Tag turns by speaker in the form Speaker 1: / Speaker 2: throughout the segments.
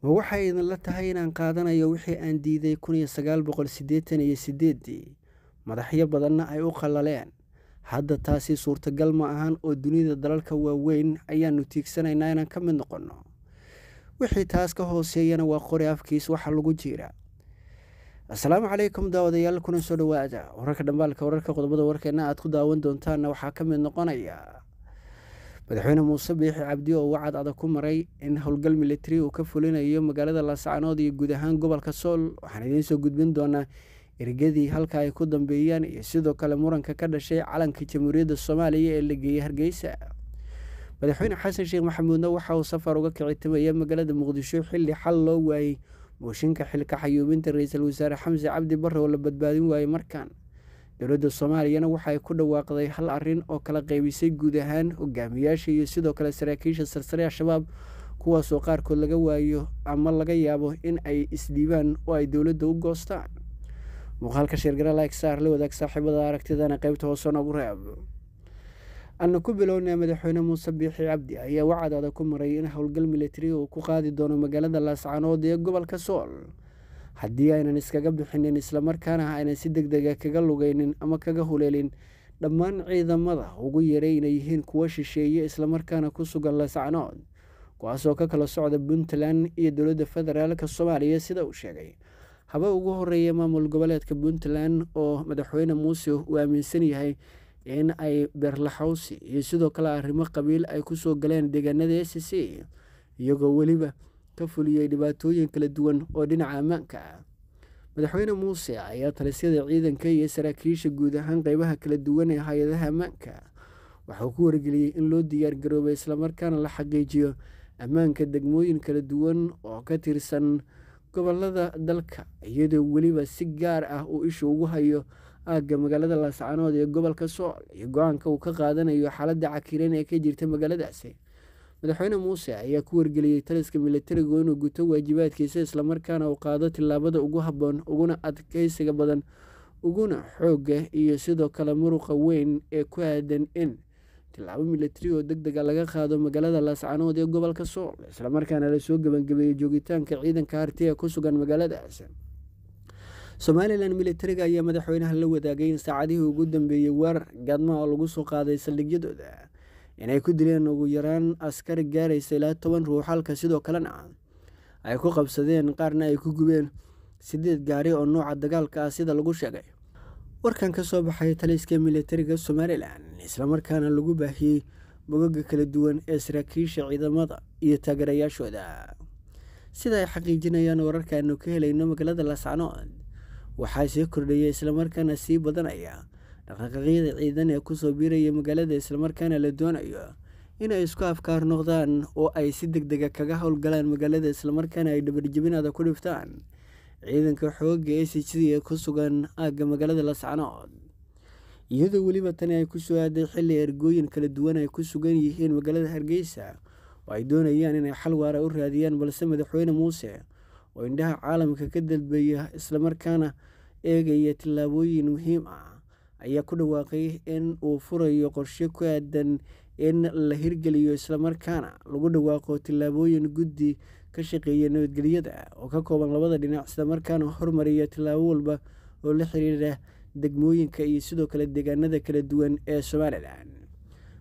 Speaker 1: ma waxayna la tahay inaan qaadanayo wixii aan diiday iyo sideedii madaxyo badanna ay u qallaleen hadda taasi suurtagal ma ahan oo dunida dalalka waaweyn ayaanu tiigsanaynaa inaan ka mid noqonno wixii taas ka hooseeyana waa qori afkiis waxa lagu jiira asalaamu calaykum daawadayaal kuna soo dhawaada wararka dhambaalka wararka qodobada warkeena aad ku daawan doontaanna waxaa ka mid noqonaya madaxweyne muuse biixi cabdi oo wacad adag ku maray in howlgal militari uu ka fulinayo magaalada laascanood iyo guud ahaan gobolka sool waxaan idiin soo gudbin doonaa ergadii halka ay ku dambeeyaan iyo sidoo kale muranka ka dhashay calanka jamhuuriyadda soomaaliya ee la geeyey hargeysa madaxweyne xasan sheekh maxamuudna waxa uu safar uga kicitamaya magaalada muqdisho xilli xal loo waayey mooshinka xilka xayuubinta ra-iisul wasaare xamse cabdi barre oo la badbaadin waayey markan dowladda soomaaliyana waxaay ku dhawaaqday hal arin oo kala qeybisay guud ahaan hogaamiyaasha iyo sidoo kale saraakiisha sarsare al-shabaab kuwaasoo qaarkood laga waayo ama laga yaabo in ay isdhiibaan oo ay dowladda u goostaan muuqaalka sheergara lyksaar la wadaag saaxiibada aragtidana qeybta hoose noogu reeb anna ku bilownaa madaxweyne muuse biixi cabdi ayaa wacadaada ku maray in howlgal militari uu ku qaadi doono magaalada laascaanood ee gobolka sool haddii aynan iskaga bixinin islamarkaana aynan si deg dega ah kaga lugaynin ama kaga huleelin dhammaan ciidamada ugu yaray inay yihiin kuwa shisheeye islamarkaana ku sugan lasacnood kuwaasoo ka kala socda puntland iyo dowladda federaalka soomaaliya sida uu sheegay haba ugu horeeya maamul goboleedka puntland oo madaxweyne muuse uu aaminsan yahay in ay beerlaxawsi iyo sidoo kale arrimo qabiil ay kusoo galeen deegaanada s c iyagoo weliba ka fuliyey dhibaatooyin kala duwan oo dhinaca ammaanka ah madaxweyne muuse ayaa talisyada ciidanka iyo saraakiisha guud ahaan qeybaha kala duwan ee hay-adaha ammaanka ah. waxauu ku wargeliyey in loo diyaargaroobay islamarkaana la xaqiijiyo ammaanka degmooyin kala duwan oo ka tirsan gobolada dalka iyadoo weliba si gaar ah uu isha ugu hayo aagga magaalada laascanood ee gobolka sool iyo go-aanka uu ka qaadanayo xaaladda cakiran ee ka jirta magaaladaasi madaxweyne muuse ayaa ku wargeliyey taliska militarigu inuu guto waajibaadkiisa islamarkaana uu qaado tillaabada ugu haboon uguna adkeysiga badan uguna xooga iyo sidoo kale muruqa weyn ee ku aadan in tilaabo milatari oo deg dega ah laga qaado magaalada laascanood ee gobolka sool islamarkaana lasoo gebangabeeyey joogitaanka ciidanka harti hartiga ku sugan magaaladaas somalilan militariga ayaa madaxweynaha la wadaagay in saacadihii ugu dambeeyey weerar gaadma oo lagu soo qaaday saldhigyadooda inay ku dileen ugu yaraan askar gaaraysa ilaa toban ruux halka sidoo kalena ay ku qabsadeen qaarna ay ku gubeen sideed gaari oo nooca dagaalka ah sida lagu sheegay warkan ka soo baxay taliiska militariga somalilan islamarkaana lagu baahiyey bogoga kala duwan ee saraakiisha ciidamada iyo taageerayaashooda sida ay xaqiijinayaan wararka aanu ka helayno magaalada laascanood waxaa sii kordhaya islamarkaana sii badanaya dhaqdhaqaaqyada ciidan ee kusoo biiraya magaalada islamarkaana la doonayo inay isku afkaar noqdaan oo ay si deg dega ah kaga howlgalaan magaalada islamarkaana ay dhabarjebinaada ku dhiftaan ciidanka xooga s h d ee ku sugan aagga magaalada lascanood iyadoo weliba tani ay kusoo aaday xilli ergooyin kala duwan ay ku sugan yihiin magaalada hargeysa oo ay doonayaan inay xal waara u raadiyaan balse madaxweyne muuse oo indhaha caalamka ka dalbeeya islamarkaana eegaya tillaabooyin muhiim ah ayaa ku dhawaaqay in uu furayo qorshe ku aadan in la hirgeliyo islamarkaana lagu dhawaaqo tillaabooyin guddi ka shaqeeya nabadgelyada oo ka kooban labada dhinac islamarkaana hormariya tillaabo walba oo la xiriira degmooyinka iyo sidoo kale deegaanada kala duwan ee somalilan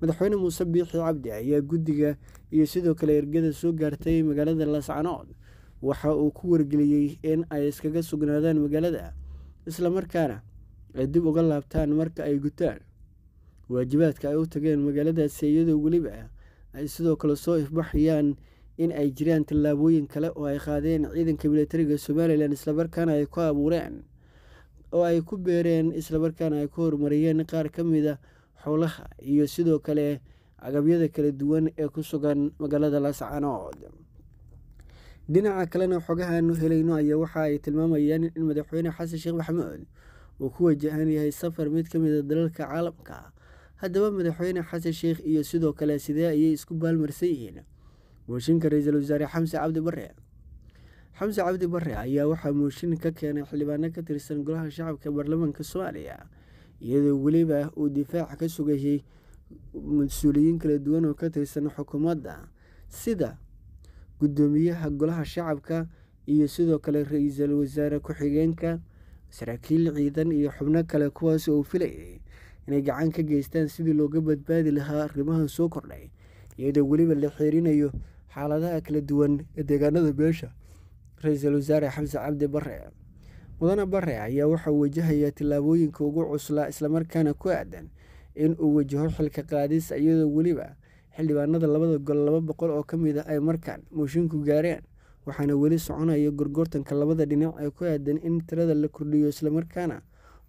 Speaker 1: madaxweyne muuse biixi cabdi ayaa guddiga iyo sidoo kale ergada soo gaartay magaalada lascanood waxa uu ku wargeliyey in ay iskaga sugnaadaan magaalada islamarkaana ay dib uga laabtaan marka ay gutaan waajibaadka ay u tageen magaaladaasi iyadoo weliba ah ay sidoo kale soo ifbaxayaan in ay jiraan tallaabooyin kale oo ay qaadeen ciidanka milatariga somalilan islamarkaana ay ku abuureen oo ay ku beereen islamarkaana ay ku horumariyeen qaar ka mid a ah xowlaha iyo sidoo kale agabyada kala duwan ee ku sugan magaalada lascanood dhinaca kalena xogahaanu helayno ayaa waxa ay tilmaamayaan in madaxweyne xasan sheekh maxamuud uu ku wajahan yahay safar mid ka mida ah dalalka caalamka ah haddaba madaxweyne xasan sheekh iyo sidoo kale sidee ayay isku baalmarsan yihiin mooshinka ra-iisul wasaare xamse cabdi bare xamse cabdi bare ayaa waxaa mooshin ka keenay xildhibaano ka tirsan golaha shacabka baarlamaanka soomaaliya iyadoo weliba uu difaac ka sugayay mas-uuliyiin kala duwan oo ka tirsan xukuumadda sida gudoomiyaha golaha shacabka iyo sidoo kale ra-iisul wasaare ku-xigeenka saraakiil ciidan iyo xubno kale kuwaas oo filayay inay gacan ka geystaan sidii looga badbaadi lahaa arrimahan soo kordhay iyadoo weliba la xiirinayo xaaladaha kala duwan ee deegaanada beesha ra-iisul wasaare xamse cabdi bare mudane bare ayaa waxaa wajahaya tillaabooyinka ugu cuslaa islamarkaana ku aadan in uu wajaho xilka qaadis iyadoo weliba xildhibaanada labada gol laba boqol oo ka mid a ah ay markaan mooshiinku gaareen waxaana weli soconaya gorgortanka labada dhinac ee ku aadan in tirada la kordhiyo islamarkaana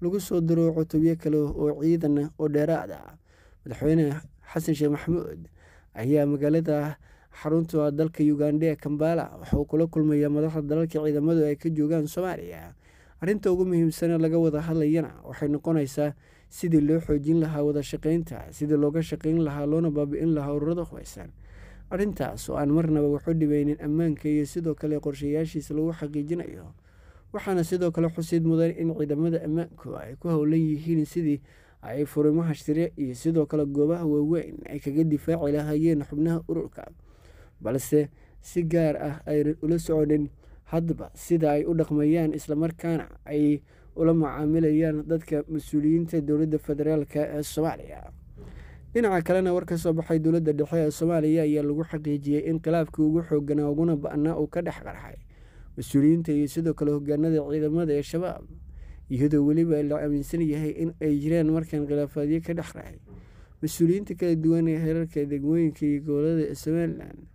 Speaker 1: lagu soo diro tobiyo kale oo ciidan oo dheeraad ah madaxweyne xasan sheekh maxamuud ayaa magaalada xarunta dalka uganda ee kambala waxauu kula kulmaya madaxda dalalka ciidamadu ay ka joogaan soomaaliya arinta ugu muhiimsane laga wada hadlayana waxay noqonaysaa sidii loo xoojin lahaa wada shaqeynta sidii looga shaqeyn lahaa loona baabi'in lahaa ururada hubaysan arrintaas oo aan marnaba waxu dhibaynin ammaanka iyo sidoo kale qorshayaashiisa lagu xaqiijinayo waxaana sidoo kale xusid mudan in ciidamada ammaanku ay ku howlan yihiin sidii ay furimaha shire iyo sidoo kale goobaha waaweyn ay kaga difaaci lahaayeen xubnaha ururka balse si gaar ah aynan ula socodhin hadba sida ay u dhaqmayaan islamarkaana ay ula macaamilayaan dadka mas-uuliyiinta dowladda federaalk ee soomaaliya dhinaca kalena war ka soo baxay dowladda dhexe ee soomaaliya ayaa lagu xaqiijiyey in khilaafkii ugu xooganaa uguna ba-naa uu ka dhex qarxay mas-uuliyiinta iyo sidoo kale hogaanada ciidamada ee shabaab iyadoo weliba la aaminsan yahay in ay jireen markan khilaafaadyo ka dhex raxay mas-uuliyiinta kala duwan ee heerarka degmooyinka iyo gobolada somalilan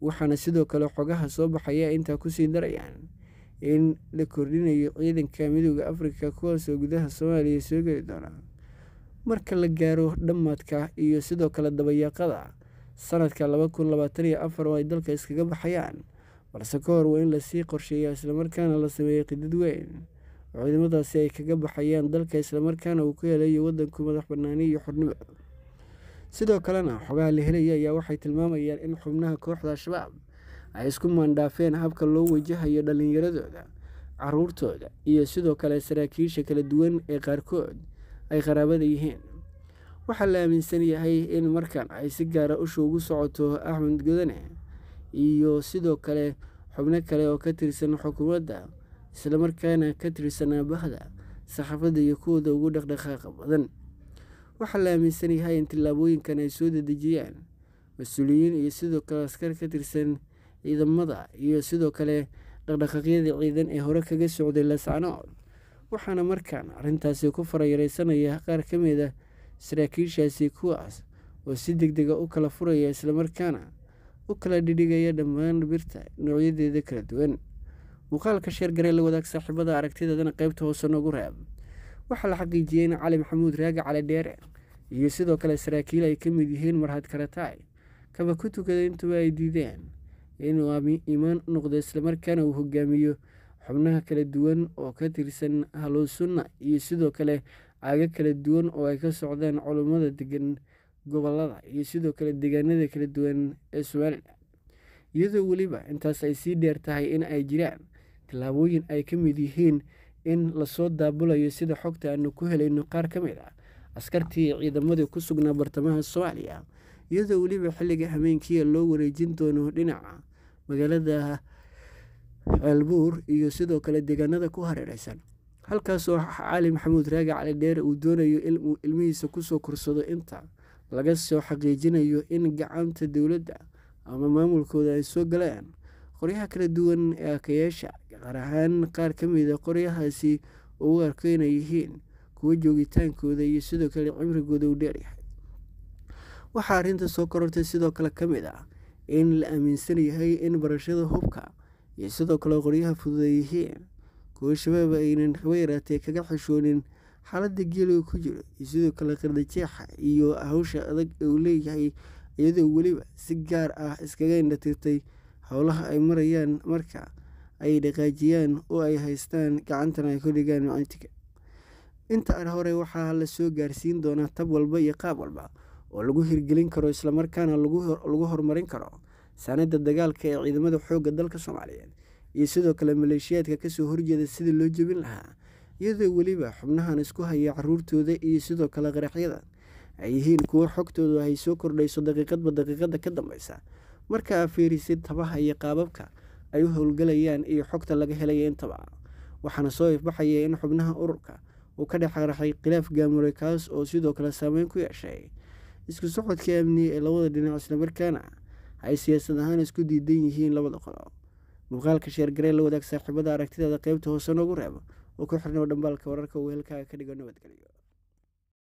Speaker 1: waxaana sidoo kale xogaha soo baxaya intaa kusii darayaan in la kordhinayo ciidanka midooda afrika kuwaasoo gudaha soomaaliya soo geli doonaa marka la gaaro dhammaadka iyo sidoo kale dabayaaqada sanadka laba kun labaatan afar oo ay dalka iskaga baxayaan balse ka hor waa in lasii qorsheeya islamarkaana la sameeyey qidad weyn oo ciidamadaasi ay kaga baxayaan dalka islamarkaana uu ku helayo wadanku madax banaani iyo xornimo sidoo kalena xogaha la helaya ayaa waxay tilmaamayaan in xubnaha kooxda al-shabaab ay isku maandhaafeen habka loo wajahayo dhallinyaradooda caruurtooda iyo sidoo kale saraakiisha kala duwan ee qaarkood ay qaraabada yihiin waxaa la aaminsan yahay in markan ay si gaara ah usha ugu socoto axmed godane iyo sidoo kale xubno kale oo ka tirsan xukuumadda islamarkaana ka tirsan aabahda saxaafadda iyo kuwooda ugu dhaqdhaqaaqa badan waxaa la aaminsan yahay in tillaabooyinkan ay soo dedejiyaan mas-uuliyiin iyo sidoo kale askar ka tirsan ciidamada iyo sidoo kale dhaqdhaqaaqyada ciidan ee hore kaga socday laascanood waxaana markaan arrintaasi ku farayaraysanaya qaar ka mid ah saraakiishaasi kuwaas oo si degdega ah u kala furaya islamarkaana u kala dhidhigaya dhammaan birta noocyadeeda kala duwan muuqaalka sheer gareel la wadaag saaxiibada aragtideedana qeybta hoose noogu raab waxaa la xaqiijiyey in cali maxamuud raaga cali dheere iyo sidoo kale saraakiil ay ka mid yihiin marhad karataay kaba ku tukada intuba ay diideen inuu imaan noqdo islamarkaana uu hogaamiyo xubnaha kala duwan oo ka tirsan halosunna iyo sidoo kale caaga kala duwan oo ay ka socdaan culummada degan gobolada iyo sidoo kale deegaanada kala duwan ee Soomaaliya iyadoo weliba intaas ay sii dheer tahay in ay jiraan tallaabooyin ay ka mid yihiin in lasoo daabulayo sida xogta aanu ku helayno qaar ka mid a ah askartii ciidamadii ku sugnaa bartamaha Soomaaliya iyadoo weliba xilliga hameenkiya loo wareejin doono dhinaca magaalada xeelbuur iyo sidoo kale deegaanada ku hareereysan halkaasoo cali maxamuud raagi cali dheere uu doonayo inuu ilmihiisa kusoo korsado inta laga soo xaqiijinayo in gacanta dowladda ama maamulkooda ay soo galeen qoryaha kala duwan ee akayaasha gaar ahaan qaar ka mida ah qoryahaasi ugu arkeyna yihiin kuwo joogitaankooda iyo sidoo kale cimrigooda u dheeryahay waxaa arrinta soo korortay sidoo kale ka mid ah in la aaminsan yahay in barashada hubka iyo sidoo kale qoryaha fududeeyihii kuwo shabaab aynan haba yaraatee kaga xishoonin xaaladda geeliga ku jiro iyo sidoo kale qardajeexa iyo hawsha adag ee uu leeyahay iyadoo weliba si gaar ah iskaga indhatirtay howlaha ay marayaan marka ay dhaqaajiyaan oo ay haystaan gacantana ay ku dhigaan macantiga inta aan hore waxaa lasoo gaarsiin doonaa tab walba iyo qaab walba oo lagu hirgelin karo islamarkaana lagu horumarin karo saanida dagaalka ee ciidamada xoogga dalka soomaaliyeed iyo sidoo kale maleeshiyaadka kasoo horjeeda sidii loo jebin lahaa iyadoo weliba xubnahan isku haya caruurtooda iyo sidoo kale qaraxyada ay yihiin kuwo xogtoodu ay soo kordhayso daqiiqadba daqiiqada ka dambeysa marka aa fiirisid tabaha iyo qaababka ay u howlgalayaan iyo xogta laga helaya intaba waxaana soo ifbaxaya in xubnaha ururka uu ka dhex qaraxay khilaaf gaamure kaas oo sidoo kale saameyn ku yeeshay isku socodka amni ee labada dhinac islamarkaana ay siyaasad ahaan isku diidan yihiin labada qolo muuqaalka sheer garee la wadaag saaxiibada aragtidaada qeybta hoose noogu reeba oo ku xirnoo dhambaalka wararka uu weelkaaga ka dhigo nabadgelyo